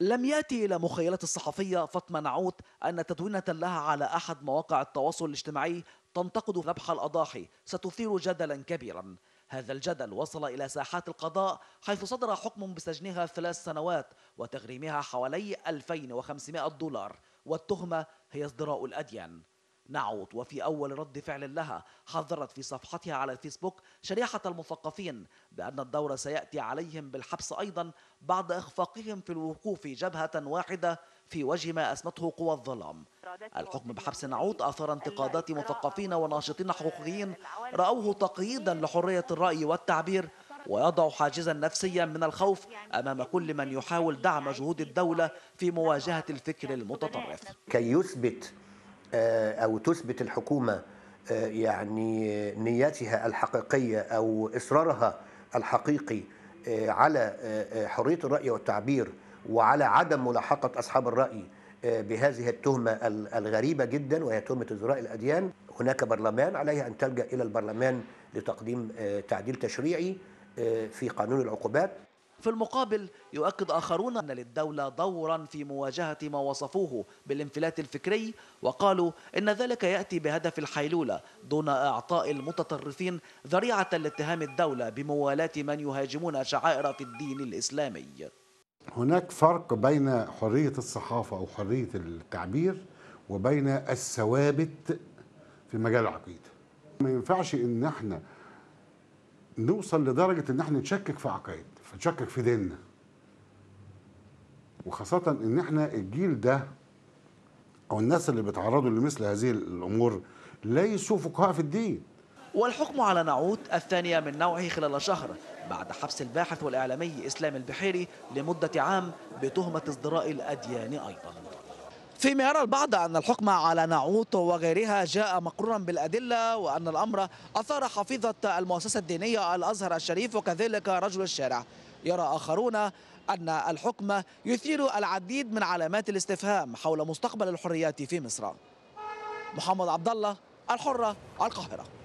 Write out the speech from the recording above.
لم يأتي إلى مخيلة الصحفية فاطمة نعوت أن تدوينة لها على أحد مواقع التواصل الاجتماعي تنتقد ذبح الأضاحي ستثير جدلا كبيرا هذا الجدل وصل إلى ساحات القضاء حيث صدر حكم بسجنها ثلاث سنوات وتغريمها حوالي 2500 دولار والتهمة هي ازدراء الأديان نعود وفي أول رد فعل لها حذرت في صفحتها على الفيسبوك شريحة المثقفين بأن الدور سيأتي عليهم بالحبس أيضا بعد إخفاقهم في الوقوف جبهة واحدة في وجه ما أسمته قوى الظلام الحكم بحبس نعود أثار انتقادات مثقفين وناشطين حقوقيين رأوه تقييدا لحرية الرأي والتعبير ويضع حاجزا نفسيا من الخوف امام كل من يحاول دعم جهود الدوله في مواجهه نعم. الفكر المتطرف. كي يثبت آه، أو تثبت الحكومة آه، يعني نيتها الحقيقية أو إصرارها الحقيقي آه، على حرية الرأي والتعبير وعلى عدم ملاحقة أصحاب الرأي بهذه التهمة الغريبة جدا وهي تهمة إزراء الأديان هناك برلمان عليها أن تلجأ إلى البرلمان لتقديم تعديل تشريعي في قانون العقوبات في المقابل يؤكد آخرون أن للدولة دورا في مواجهة ما وصفوه بالانفلات الفكري وقالوا إن ذلك يأتي بهدف الحيلولة دون إعطاء المتطرفين ذريعة لاتهام الدولة بموالاة من يهاجمون شعائر في الدين الإسلامي هناك فرق بين حرية الصحافة أو حرية التعبير وبين الثوابت في مجال العقيدة ما ينفعش إن احنا نوصل لدرجه ان احنا نشكك في عقائد فنشكك في ديننا وخاصه ان احنا الجيل ده او الناس اللي بيتعرضوا لمثل هذه الامور ليسوا فقهاء في الدين والحكم على نعوت الثانية من نوعه خلال شهر بعد حبس الباحث والإعلامي إسلام البحيري لمدة عام بتهمة ازدراء الأديان أيضاً فيما يرى البعض أن الحكم على نعوت وغيرها جاء مقرورا بالأدلة وأن الأمر أثار حفيظة المؤسسة الدينية الأزهر الشريف وكذلك رجل الشارع يرى آخرون أن الحكم يثير العديد من علامات الاستفهام حول مستقبل الحريات في مصر محمد عبد الله الحرة القاهرة